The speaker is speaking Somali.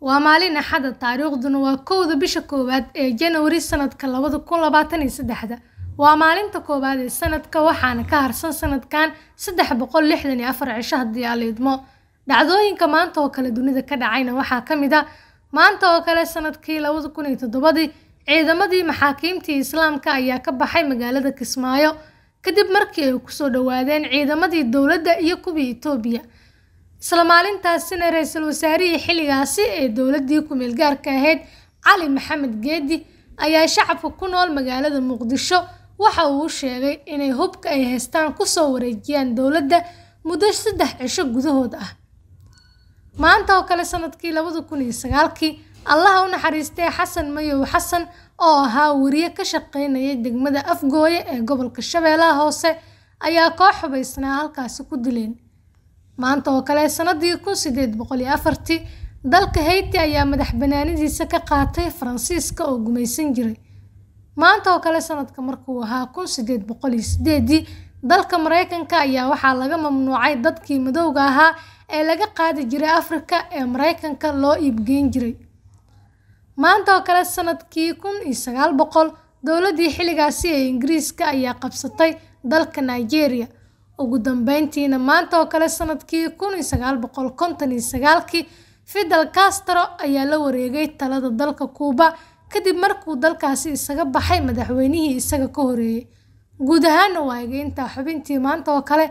waa maalin axada taariikhduna waa kowda bisha koowaad ee janwari sanadka labada kun labaatan iyo saddexda waa maalinta koowaad ee sanadka waxaana ka harsan sanadkan saddex boqol lixdan iyo afar cisho haddii aliidmo dhacdooyinka maanta oo kale dunida ka dhacayna waxaa ka mid a ah maanta oo kale sanadkii labada kun iyo toddobadii ciidamadii maxaakiimtii islaamka ayaa ka baxay magaalada kismaayo kadib markii ay kusoo dhowaadeen ciidamadii dowladda iyo kuwii etoobiya isla maalintaasina ra-iisul wasaarihii xilligaasi ee dowladii ku-meel gaarka ahayd cali maxamed geedi ayaa shacabka ku nool magaalada muqdisho waxa uu sheegay inay hubka ay haystaan kusoo wareejiyaan dowladda muddo saddex cisho gudahood ah maanta oo kale sanadkii labada kun iyo sagaalkii allaha u naxariistay xasan mayow xasan oo ahaa wariye ka shaqeynaya degmada afgooye ee gobolka shabeellaha hoose ayaa koox xubaysnaa halkaasi ku dileen maanta oo kale sanadii kun sideed boqol iyo afartii dalka hayti ayaa madax banaanidiisa ka qaatay faransiiska oo gumaysan jiray maanta oo kale sanadka markuu ahaa kun sideed boqol iyo sideedii dalka maraykanka ayaa waxaa laga mamnuucay dadkii madowga ahaa ee laga qaadi jiray afrika ee maraykanka loo iibgeyn jiray maanta oo kale sanadkii kun iyo sagaal boqol dowladii xilligaasi ee ingiriiska ayaa qabsatay dalka nigeria ugu dambeyntiina maanta oo kale sanadkii kun iyo boqol konton iyo sagaalkii fidel castro ayaa la wareegay talada dalka kuuba kadib markuu dalkaasi isaga baxay madaxweynihii isaga ka horeeyey guud ahaana waa egeyntaa xubintii maanta oo kale